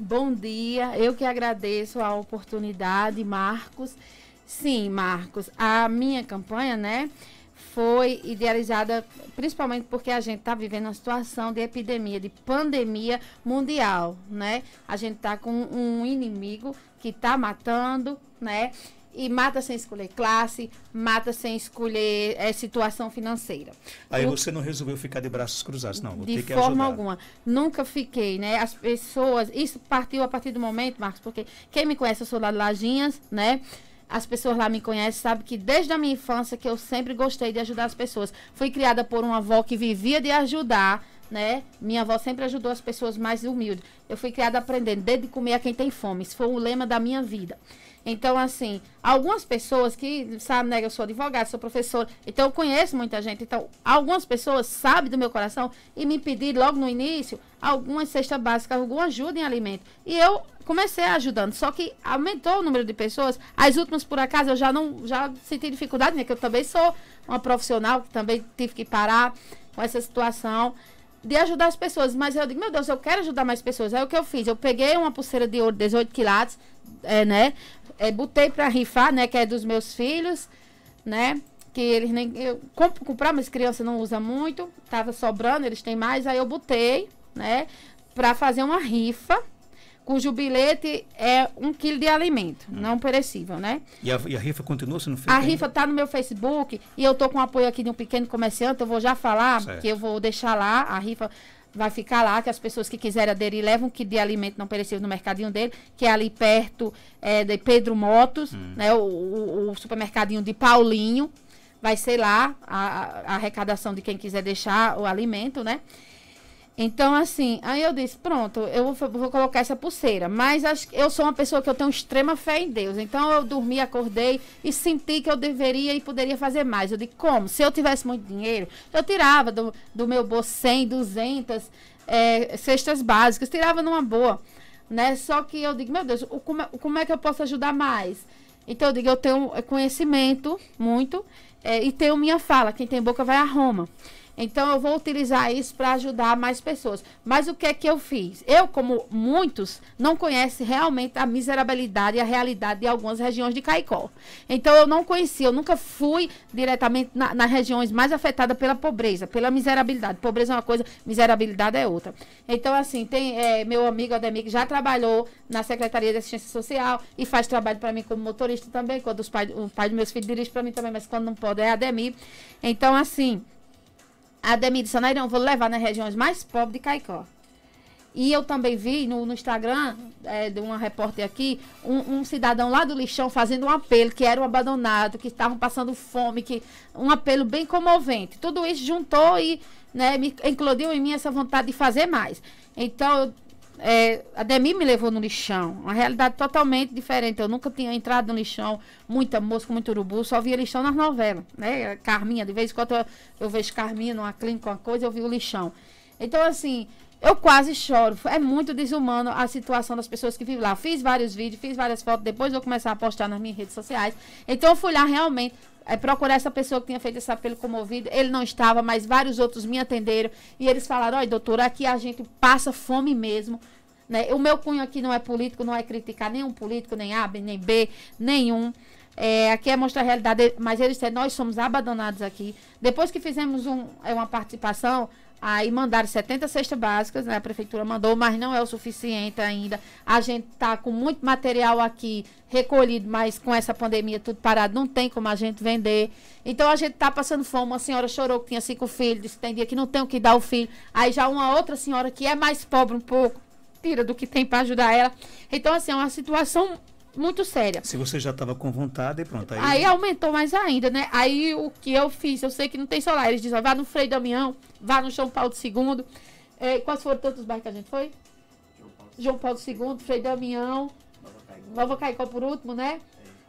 Bom dia, eu que agradeço a oportunidade, Marcos. Sim, Marcos, a minha campanha, né, foi idealizada principalmente porque a gente está vivendo uma situação de epidemia, de pandemia mundial, né? A gente está com um inimigo que está matando, né? e mata sem escolher classe, mata sem escolher é, situação financeira. Aí eu, você não resolveu ficar de braços cruzados, não. Vou de forma ajudar. alguma. Nunca fiquei, né? As pessoas. Isso partiu a partir do momento, Marcos, porque quem me conhece, eu sou lá de Lajinhas, né? as pessoas lá me conhecem, sabem que desde a minha infância que eu sempre gostei de ajudar as pessoas. Fui criada por uma avó que vivia de ajudar, né? Minha avó sempre ajudou as pessoas mais humildes. Eu fui criada aprendendo, desde comer a quem tem fome. Isso foi o lema da minha vida. Então, assim, algumas pessoas que sabem, né, eu sou advogada, sou professora, então eu conheço muita gente. Então, algumas pessoas sabem do meu coração e me pediram logo no início alguma cesta básica alguma ajuda em alimento. E eu comecei ajudando, só que aumentou o número de pessoas. As últimas, por acaso, eu já não já senti dificuldade, né? Que eu também sou uma profissional, que também tive que parar com essa situação de ajudar as pessoas. Mas eu digo, meu Deus, eu quero ajudar mais pessoas. Aí é o que eu fiz? Eu peguei uma pulseira de ouro 18 quilates, é, né? É, botei para rifar, né? Que é dos meus filhos, né? Que eles nem. Eu compro, comprar, mas criança não usa muito. Tava sobrando, eles têm mais. Aí eu botei, né? Pra fazer uma rifa cujo bilhete é um quilo de alimento, hum. não perecível, né? E a, e a rifa continua sendo feita? A rifa tá no meu Facebook e eu tô com o apoio aqui de um pequeno comerciante, eu vou já falar, certo. que eu vou deixar lá a rifa vai ficar lá, que as pessoas que quiserem aderir levam que de alimento não perecível no mercadinho dele, que é ali perto é, de Pedro Motos, hum. né, o, o, o, supermercadinho de Paulinho. Vai ser lá a, a arrecadação de quem quiser deixar o alimento, né? Então, assim, aí eu disse, pronto, eu vou, vou colocar essa pulseira. Mas acho, eu sou uma pessoa que eu tenho extrema fé em Deus. Então, eu dormi, acordei e senti que eu deveria e poderia fazer mais. Eu disse, como? Se eu tivesse muito dinheiro, eu tirava do, do meu bolso 100, 200 é, cestas básicas. Tirava numa boa, né? Só que eu digo, meu Deus, o, como, é, como é que eu posso ajudar mais? Então, eu digo, eu tenho conhecimento, muito, é, e tenho minha fala. Quem tem boca vai a Roma. Então eu vou utilizar isso para ajudar mais pessoas. Mas o que é que eu fiz? Eu, como muitos, não conhece realmente a miserabilidade e a realidade de algumas regiões de Caicó. Então eu não conheci, eu nunca fui diretamente na, nas regiões mais afetadas pela pobreza, pela miserabilidade. Pobreza é uma coisa, miserabilidade é outra. Então assim, tem é, meu amigo Ademir que já trabalhou na Secretaria de Assistência Social e faz trabalho para mim como motorista também, quando os pais, o pai dos meus filhos dirige para mim também, mas quando não pode é Ademir. Então assim, a Demir disse, Nairão, vou levar nas regiões mais pobres de Caicó. E eu também vi no, no Instagram é, de uma repórter aqui, um, um, cidadão lá do lixão fazendo um apelo, que era um abandonado, que estavam passando fome, que um apelo bem comovente. Tudo isso juntou e né, me eclodiu em mim essa vontade de fazer mais. Então, eu é, a Demi me levou no lixão. Uma realidade totalmente diferente. Eu nunca tinha entrado no lixão. Muita mosca, muito urubu. Só via lixão nas novelas. Né? Carminha, de vez em quando eu, eu vejo Carminha numa clínica, uma coisa, eu vi o lixão. Então, assim, eu quase choro. É muito desumano a situação das pessoas que vivem lá. Fiz vários vídeos, fiz várias fotos. Depois vou começar a postar nas minhas redes sociais. Então, eu fui lá realmente é, procurar essa pessoa que tinha feito esse apelo comovido. Ele não estava, mas vários outros me atenderam. E eles falaram: olha, doutora, aqui a gente passa fome mesmo. Né? O meu cunho aqui não é político, não é criticar nenhum político, nem A, nem B, nenhum. É, aqui é mostrar a realidade, mas eles nós somos abandonados aqui. Depois que fizemos um, é, uma participação, Aí mandaram 70 cestas básicas, né? A prefeitura mandou, mas não é o suficiente ainda. A gente tá com muito material aqui recolhido, mas com essa pandemia tudo parado, não tem como a gente vender. Então a gente tá passando fome. Uma senhora chorou que tinha cinco filhos, disse que tem dia que não tem o que dar o filho. Aí já uma outra senhora que é mais pobre um pouco, tira do que tem para ajudar ela. Então, assim, é uma situação muito séria. Se você já estava com vontade, pronto. Aí... aí... aumentou mais ainda, né? Aí o que eu fiz, eu sei que não tem solar. Eles dizem, vá no Frei Damião, vá no João Paulo II. É, quais foram tantos bairros que a gente foi? João Paulo, II, Frei Damião, Nova Caicó por último, né?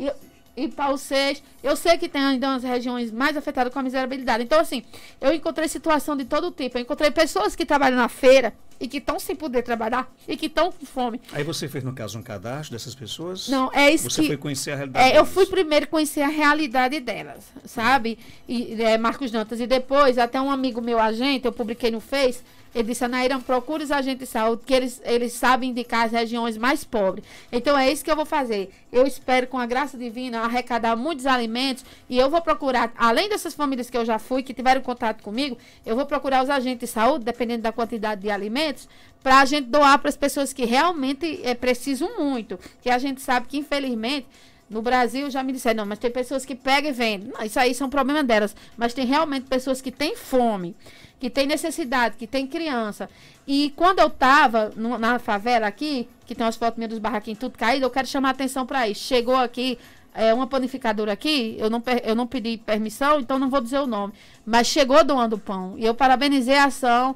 É, e Paulo VI. Eu sei que tem ainda umas regiões mais afetadas com a miserabilidade. Então, assim, eu encontrei situação de todo tipo. Eu encontrei pessoas que trabalham na feira e que estão sem poder trabalhar e que estão com fome. Aí você fez, no caso, um cadastro dessas pessoas? Não, é isso Você que, foi conhecer a realidade é, delas. Eu fui primeiro conhecer a realidade delas, sabe? E, é, Marcos Dantas. E depois, até um amigo meu, agente, eu publiquei no Facebook, ele disse, "Anaíra, procure os agentes de saúde, que eles, eles sabem indicar as regiões mais pobres. Então é isso que eu vou fazer. Eu espero, com a graça divina, arrecadar muitos alimentos e eu vou procurar, além dessas famílias que eu já fui, que tiveram contato comigo, eu vou procurar os agentes de saúde, dependendo da quantidade de alimentos, para a gente doar para as pessoas que realmente é, precisam muito. Que a gente sabe que, infelizmente, no Brasil já me disseram, não, mas tem pessoas que pegam e vendem. Não, isso aí são problema delas. Mas tem realmente pessoas que têm fome que tem necessidade, que tem criança. E quando eu tava no, na favela aqui, que tem umas fotos minhas dos barraquinhos tudo caído, eu quero chamar a atenção para isso. Chegou aqui é, uma panificadora aqui, eu não, eu não pedi permissão, então não vou dizer o nome, mas chegou doando pão. E eu parabenizei a ação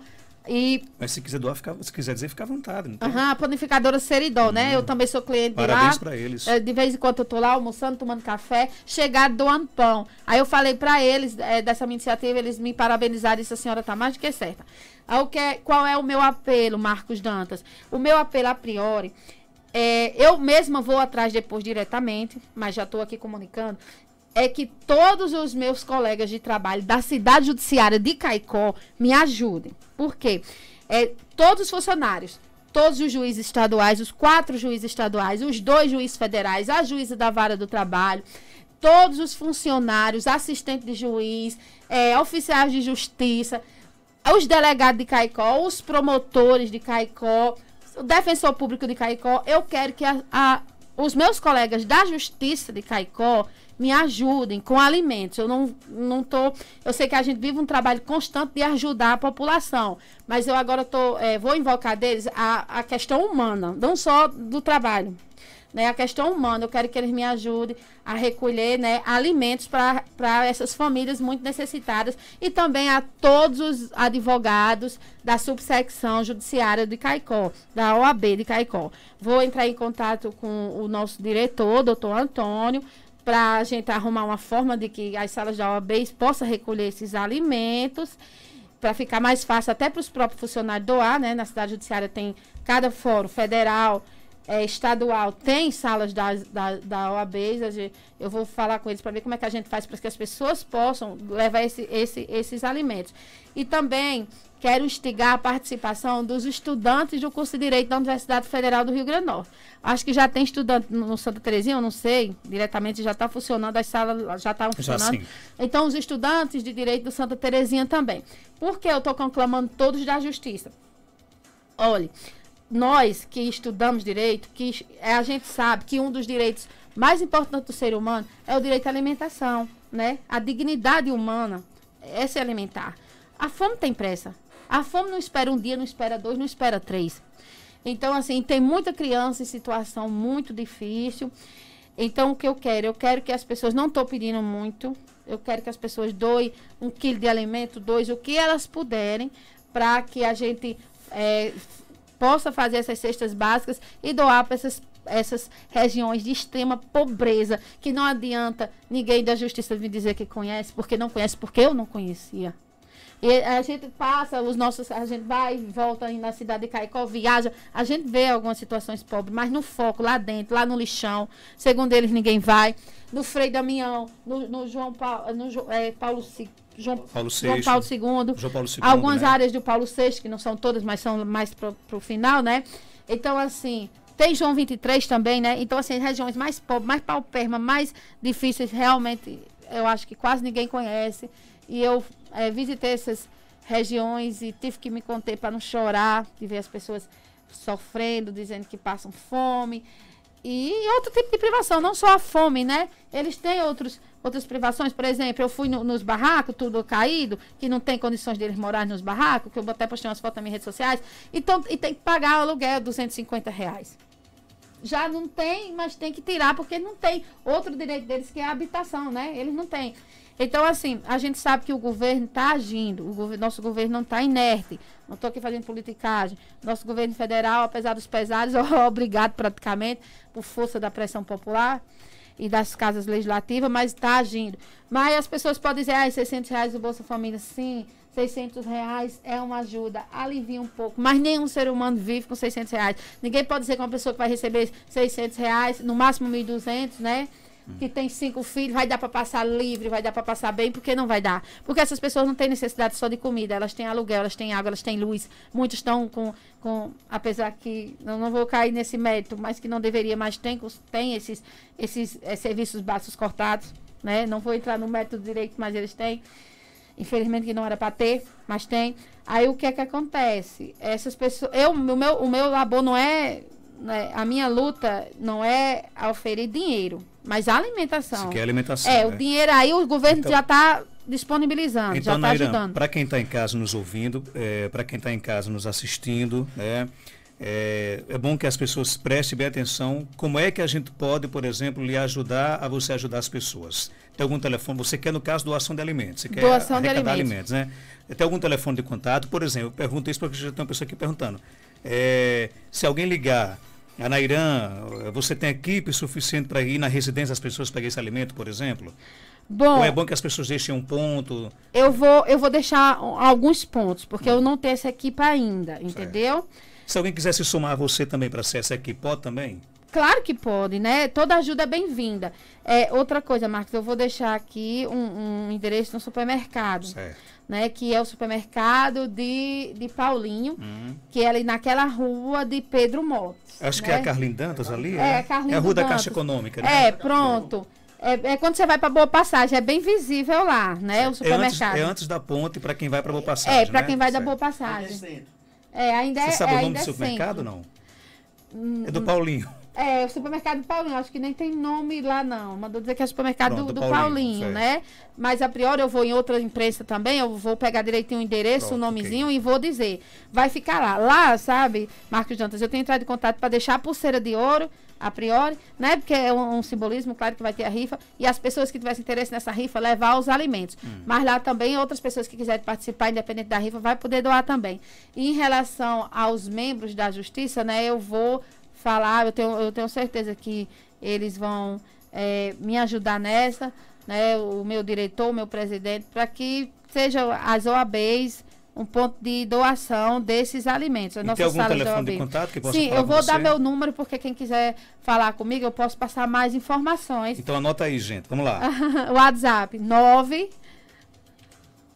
e... Mas se quiser doar, fica, se quiser dizer, fica à vontade. Aham, tem... uhum, panificadora Seridó, né? Eu uhum. também sou cliente Parabéns de lá. Parabéns pra eles. É, de vez em quando eu tô lá almoçando, tomando café, chegar doando pão. Aí eu falei pra eles é, dessa minha iniciativa, eles me parabenizaram e disse, a senhora tá mais do que certa. Aí, que, é, qual é o meu apelo, Marcos Dantas? O meu apelo a priori é, eu mesma vou atrás depois diretamente, mas já estou aqui comunicando, é que todos os meus colegas de trabalho da cidade judiciária de Caicó me ajudem. Por quê? É, todos os funcionários, todos os juízes estaduais, os quatro juízes estaduais, os dois juízes federais, a juíza da vara do trabalho, todos os funcionários, assistente de juiz, é, oficiais de justiça, os delegados de Caicó, os promotores de Caicó, o defensor público de Caicó, eu quero que a, a, os meus colegas da justiça de Caicó me ajudem com alimentos. Eu não, não tô. Eu sei que a gente vive um trabalho constante de ajudar a população, mas eu agora tô, é, vou invocar deles a, a questão humana, não só do trabalho. Né, a questão humana, eu quero que eles me ajudem a recolher né, alimentos para essas famílias muito necessitadas e também a todos os advogados da subsecção judiciária de Caicó, da OAB de Caicó. Vou entrar em contato com o nosso diretor, doutor Antônio, para a gente arrumar uma forma de que as salas da OAB possam recolher esses alimentos, para ficar mais fácil até para os próprios funcionários doar, né? Na cidade judiciária tem cada fórum federal, é, estadual tem salas da, da, da OAB, eu vou falar com eles para ver como é que a gente faz para que as pessoas possam levar esse, esse, esses alimentos. E também quero instigar a participação dos estudantes do curso de Direito da Universidade Federal do Rio Grande do Norte. Acho que já tem estudante no Santa Terezinha, eu não sei, diretamente já está funcionando, as salas já estavam funcionando. Já, então, os estudantes de Direito do Santa Terezinha também. Por que eu estou conclamando todos da Justiça? Olhe, nós que estudamos direito, que é, a gente sabe que um dos direitos mais importantes do ser humano é o direito à alimentação, né? A dignidade humana é se alimentar. A fome tem pressa. A fome não espera um dia, não espera dois, não espera três. Então, assim, tem muita criança em situação muito difícil. Então, o que eu quero? Eu quero que as pessoas, não estou pedindo muito, eu quero que as pessoas doem um quilo de alimento, dois, o que elas puderem, para que a gente é, possa fazer essas cestas básicas e doar para essas essas regiões de extrema pobreza, que não adianta ninguém da justiça me dizer que conhece, porque não conhece, porque eu não conhecia. E a gente passa, os nossos, a gente vai e volta na cidade de Caicó, viaja. A gente vê algumas situações pobres, mas no foco, lá dentro, lá no lixão, segundo eles, ninguém vai. No Frei Damião, no, no João Paulo, no, é, Paulo II. João Paulo, João Paulo, II, João Paulo II. Algumas né? áreas do Paulo VI, que não são todas, mas são mais para o final, né? Então, assim, tem João 23 também, né? Então, assim, regiões mais pobres, mais pauperma, mais difíceis, realmente, eu acho que quase ninguém conhece. E eu é, visitei essas regiões e tive que me conter para não chorar, de ver as pessoas sofrendo, dizendo que passam fome. E outro tipo de privação, não só a fome, né? Eles têm outros, outras privações. Por exemplo, eu fui no, nos barracos, tudo caído, que não tem condições deles morarem nos barracos, que eu até postei umas fotos nas minhas redes sociais. Então, e tem que pagar o aluguel 250 reais. Já não tem, mas tem que tirar, porque não tem outro direito deles, que é a habitação, né? Eles não têm. Então, assim, a gente sabe que o governo está agindo, o governo, nosso governo não está inerte, não estou aqui fazendo politicagem. Nosso governo federal, apesar dos pesares, é obrigado praticamente, por força da pressão popular e das casas legislativas, mas está agindo. Mas as pessoas podem dizer, ah, 600 reais do Bolsa Família, sim, 600 reais é uma ajuda, alivia um pouco, mas nenhum ser humano vive com 600 reais. Ninguém pode dizer que uma pessoa que vai receber 600 reais, no máximo 1.200, né? que tem cinco filhos, vai dar para passar livre, vai dar para passar bem, porque não vai dar. Porque essas pessoas não têm necessidade só de comida, elas têm aluguel, elas têm água, elas têm luz. Muitos estão com, com apesar que não, não vou cair nesse mérito, mas que não deveria, mas tem, tem esses, esses é, serviços básicos cortados, né? Não vou entrar no método direito, mas eles têm. Infelizmente que não era para ter, mas tem. Aí o que é que acontece? Essas pessoas, eu, o meu, o meu labor não é, né? a minha luta não é oferir dinheiro mas a alimentação. Isso aqui é alimentação. É, né? o dinheiro aí o governo então, já está disponibilizando, então, já está ajudando. Para quem está em casa nos ouvindo, é, para quem está em casa nos assistindo, né? É, é, bom que as pessoas prestem bem atenção. Como é que a gente pode, por exemplo, lhe ajudar a você ajudar as pessoas? Tem algum telefone? Você quer, no caso, doação de alimentos. Você quer doação de alimentos. alimentos. né? Tem algum telefone de contato? Por exemplo, eu pergunto isso porque já tem uma pessoa aqui perguntando. É, se alguém ligar Anairã, eh, você tem equipe suficiente para ir na residência das pessoas pegar esse alimento, por exemplo? Bom, Ou é bom que as pessoas deixem um ponto? Eu vou, eu vou deixar alguns pontos, porque eu não tenho essa equipe ainda, entendeu? Certo. Se alguém quisesse somar você também para ser essa equipe, pode também? Claro que pode, né? Toda ajuda é bem-vinda. É, outra coisa, Marcos, eu vou deixar aqui um, um endereço no supermercado. Certo. Né, que é o supermercado de, de Paulinho, hum. que é ali naquela rua de Pedro Motos. Acho né? que é né? a Carlin Dantas ali? É, é, Carlin é a rua da Caixa Econômica. Né? É, pronto. É, é, quando você vai para Boa Passagem, é bem visível lá, né? O supermercado. É antes, é antes da ponte para quem vai para Boa é, Passagem. É, para né? quem vai certo. da Boa Passagem. Ainda é, é ainda Você é, sabe o nome do supermercado ou não? Hum, é do Paulinho. É, o supermercado Paulinho, acho que nem tem nome lá, não. Mandou dizer que é o supermercado Pronto, do, do, Paulinho, Paulinho né? Mas a priori eu vou em outra imprensa também, eu vou pegar direitinho o endereço, Pronto, o nomezinho okay. e vou dizer. Vai ficar lá. Lá, sabe, Marcos Dantas, eu tenho entrado em contato para deixar a pulseira de ouro a priori, né? Porque é um, um, simbolismo, claro que vai ter a rifa, e as pessoas que tivessem interesse nessa rifa levar os alimentos. Hum. Mas lá também outras pessoas que quiserem participar, independente da rifa, vai poder doar também. E em relação aos membros da justiça, né, eu vou falar. Eu tenho, eu tenho certeza que eles vão é, me ajudar nessa, né? O meu diretor, o meu presidente, para que sejam as OABs um ponto de doação desses alimentos. E tem algum telefone de, de contato que possa Sim, eu vou dar meu número, porque quem quiser falar comigo, eu posso passar mais informações. Então anota aí, gente. Vamos lá. WhatsApp 9...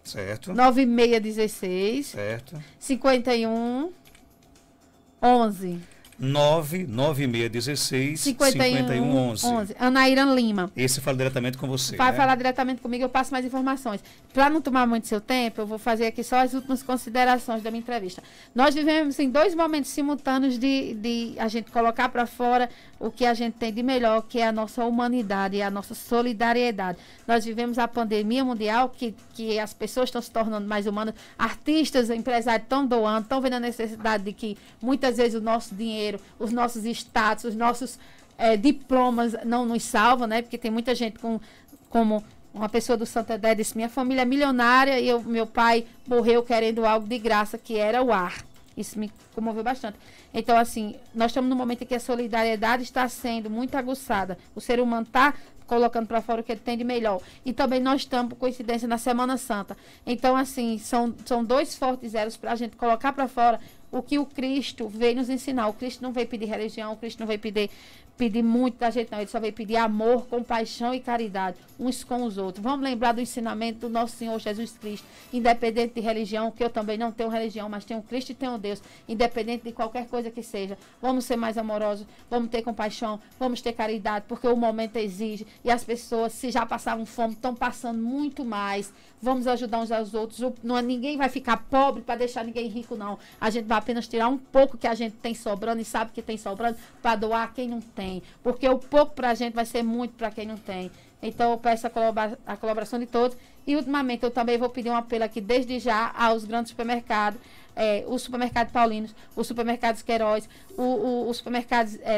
Certo. 9616. Certo. 51... 11. 99616 5111. 11. Ana Lima. Esse fala diretamente com você. Vai né? falar diretamente comigo, eu passo mais informações. Para não tomar muito seu tempo, eu vou fazer aqui só as últimas considerações da minha entrevista. Nós vivemos em dois momentos simultâneos de, de a gente colocar para fora o que a gente tem de melhor, que é a nossa humanidade, a nossa solidariedade. Nós vivemos a pandemia mundial, que, que as pessoas estão se tornando mais humanas, artistas, empresários estão doando, estão vendo a necessidade de que muitas vezes o nosso dinheiro dinheiro, os nossos status, os nossos é, diplomas não nos salvam, né? Porque tem muita gente com, como uma pessoa do Santander disse: minha família é milionária e eu, meu pai morreu querendo algo de graça, que era o ar. Isso me comoveu bastante. Então, assim, nós estamos num momento em que a solidariedade está sendo muito aguçada. O ser humano está colocando para fora o que ele tem de melhor. E também nós estamos, coincidência, na Semana Santa. Então, assim, são, são dois fortes zeros para a gente colocar para fora o que o Cristo veio nos ensinar. O Cristo não veio pedir religião, o Cristo não veio pedir pedir muito da gente, não. Ele só veio pedir amor, compaixão e caridade uns com os outros. Vamos lembrar do ensinamento do nosso Senhor Jesus Cristo, independente de religião, que eu também não tenho religião, mas tenho Cristo e tenho Deus, independente de qualquer coisa que seja. Vamos ser mais amorosos, vamos ter compaixão, vamos ter caridade, porque o momento exige e as pessoas, se já passaram fome, estão passando muito mais. Vamos ajudar uns aos outros. não, ninguém vai ficar pobre para deixar ninguém rico, não. A gente vai apenas tirar um pouco que a gente tem sobrando e sabe que tem sobrando para doar quem não tem tem. Porque o pouco para a gente vai ser muito para quem não tem. Então eu peço a, colabora a, colaboração de todos. E ultimamente eu também vou pedir um apelo aqui desde já aos grandes supermercados, é, o supermercado Paulinos, o supermercado Queiroz, o, o, o supermercado é,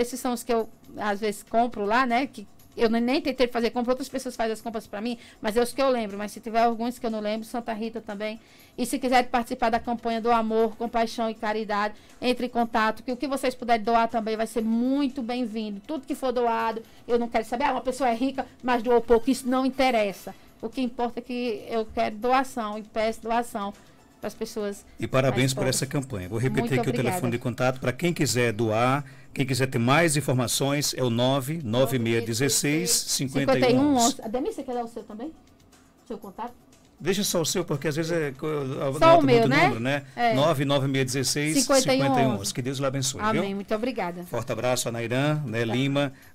esses são os que eu às vezes compro lá, né? Que eu nem tentei fazer compra, outras pessoas fazem as compras para mim, mas é os que eu lembro. Mas se tiver alguns que eu não lembro, Santa Rita também. E se quiser participar da campanha do amor, compaixão e caridade, entre em contato, que o que vocês puderem doar também vai ser muito bem-vindo. Tudo que for doado, eu não quero saber, ah, uma pessoa é rica, mas doou pouco, isso não interessa. O que importa é que eu quero doação e peço doação para as pessoas. E parabéns por essa campanha. Vou repetir Muito aqui obrigada. o telefone de contato para quem quiser doar, quem quiser ter mais informações, é o 99616 51. Ademir, você quer dar o seu também? O seu contato? Deixa só o seu, porque às vezes é, o meu, né? número, né? É. 99616 51. 51. Que Deus lhe abençoe. Amém. Viu? Muito obrigada. Forte abraço a Nairan, né, tá. Lima.